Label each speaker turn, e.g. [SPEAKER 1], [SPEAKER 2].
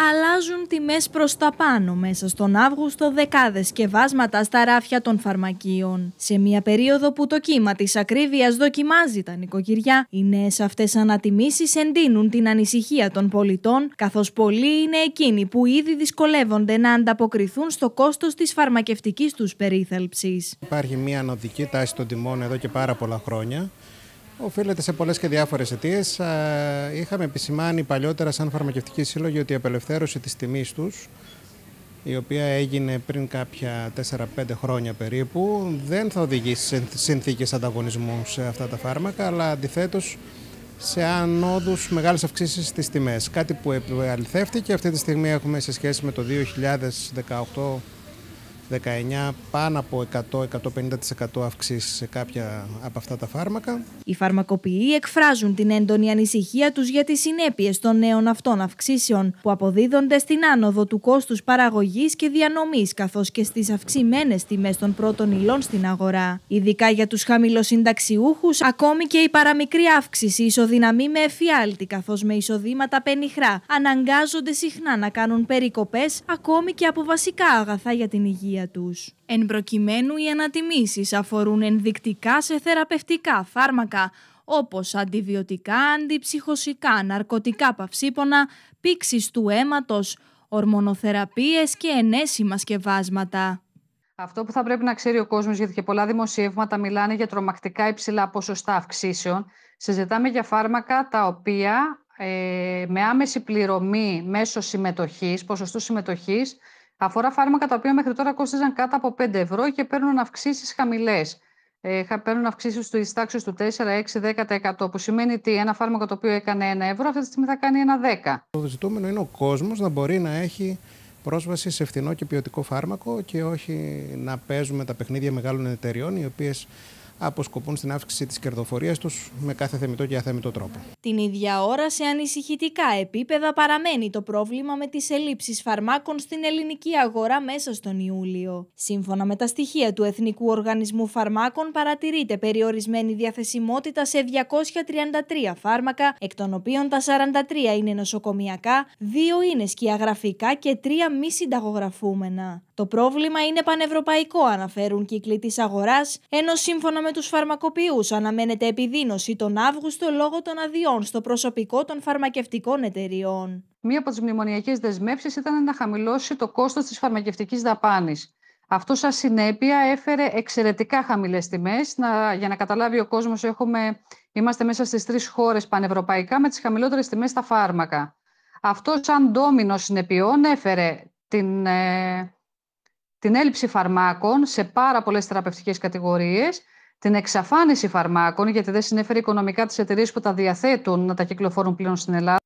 [SPEAKER 1] αλλάζουν τιμές προς τα πάνω μέσα στον Αύγουστο δεκάδες σκευάσματα στα ράφια των φαρμακείων. Σε μια περίοδο που το κύμα της ακρίβειας δοκιμάζει τα νοικοκυριά, οι νέες αυτές ανατιμήσεις εντείνουν την ανησυχία των πολιτών, καθώς πολλοί είναι εκείνοι που ήδη δυσκολεύονται να ανταποκριθούν στο κόστος της φαρμακευτικής τους
[SPEAKER 2] περίθαλψης. Υπάρχει μια ανωδική τάση των τιμών εδώ και πάρα πολλά χρόνια. Οφείλεται σε πολλές και διάφορες αιτίες. Είχαμε επισημάνει παλιότερα, σαν φαρμακευτική σύλλογη, ότι η απελευθέρωση της τιμής τους, η οποία έγινε πριν κάποια 4-5 χρόνια περίπου, δεν θα οδηγήσει σε συνθήκες ανταγωνισμού σε αυτά τα φάρμακα, αλλά αντιθέτως σε ανόδους μεγάλε αυξήσει στι τιμές. Κάτι που αληθεύτηκε. Αυτή τη στιγμή έχουμε σε σχέση με το 2018 19 πάνω από 100-150% αυξήσεις σε κάποια από αυτά τα φάρμακα. Οι
[SPEAKER 1] φαρμακοποιοί εκφράζουν την έντονη ανησυχία τους για τις συνέπειες των νέων αυτών αυξήσεων που αποδίδονται στην άνοδο του κόστους παραγωγής και διανομής καθώς και στις αυξημένες τιμές των πρώτων υλών στην αγορά. Ειδικά για τους χαμηλοσυνταξιούχους, ακόμη και η παραμικρή αύξηση ισοδυναμεί με εφιάλτη καθώς με εισοδήματα πενιχρά αναγκάζονται συχνά να κάνουν περικοπές, ακόμη και από βασικά αγαθά για την υγεία υγεία Εν προκειμένου οι ανατιμήσεις αφορούν ενδεικτικά σε θεραπευτικά φάρμακα όπως αντιβιωτικά, αντιψυχωσικά, ναρκωτικά παυσίπονα, πήξεις του αίματος, ορμονοθεραπείες και ενέσιμα σκευάσματα. Αυτό που
[SPEAKER 3] θα πρέπει να ξέρει ο κόσμος, γιατί και πολλά δημοσιεύματα μιλάνε για τρομακτικά υψηλά ποσοστά αυξήσεων, συζητάμε για φάρμακα τα οποία ε, με άμεση πληρωμή μέσω συμμετοχής, ποσοστού συμμετοχής, Αφορά φάρμακα τα οποία μέχρι τώρα κόστιζαν κάτω από 5 ευρώ και παίρνουν αυξήσεις χαμηλές. Ε, παίρνουν αυξήσεις τη τάξη του 4-6-10%. Που σημαίνει ότι ένα φάρμακο το οποίο έκανε 1 ευρώ, αυτή τη στιγμή θα κάνει ένα 10.
[SPEAKER 2] Το ζητούμενο είναι ο κόσμος να μπορεί να έχει πρόσβαση σε φθηνό και ποιοτικό φάρμακο και όχι να παίζουμε τα παιχνίδια μεγάλων εταιριών οι οποίες αποσκοπούν στην αύξηση της κερδοφορίας τους με κάθε θεμητό και αθέμητο τρόπο.
[SPEAKER 1] Την ίδια ώρα, σε ανησυχητικά επίπεδα παραμένει το πρόβλημα με τις ελλείψεις φαρμάκων στην ελληνική αγορά μέσα στον Ιούλιο. Σύμφωνα με τα στοιχεία του Εθνικού Οργανισμού Φαρμάκων, παρατηρείται περιορισμένη διαθεσιμότητα σε 233 φάρμακα, εκ των οποίων τα 43 είναι νοσοκομιακά, 2 είναι σκιαγραφικά και 3 μη συνταγογραφούμενα. Το πρόβλημα είναι πανευρωπαϊκό, αναφέρουν κύκλοι της αγοράς, ενώ σύμφωνα με τους φαρμακοποιούς αναμένεται επιδείνωση τον Αύγουστο λόγω των αδειών στο προσωπικό των φαρμακευτικών εταιριών. Μία από τις μνημονιακές
[SPEAKER 3] δεσμεύσεις ήταν να χαμηλώσει το κόστος της φαρμακευτικής δαπάνης. Αυτό σαν συνέπεια έφερε εξαιρετικά χαμηλές τιμές. για να καταλάβει ο κόσμος, είμαστε μέσα στις τρεις χώρες πανευρωπαϊκά με τις χαμηλότερες τιμές στα φάρμακα. Αυτό σαν ντόμινο συνεπειών έφερε την, ε, την έλλειψη φαρμάκων σε πάρα πολλές θεραπευτικές κατηγορίες την εξαφάνιση φαρμάκων, γιατί δεν συνέφερε οικονομικά τις εταιρείες που τα διαθέτουν να τα κυκλοφορούν πλέον στην Ελλάδα.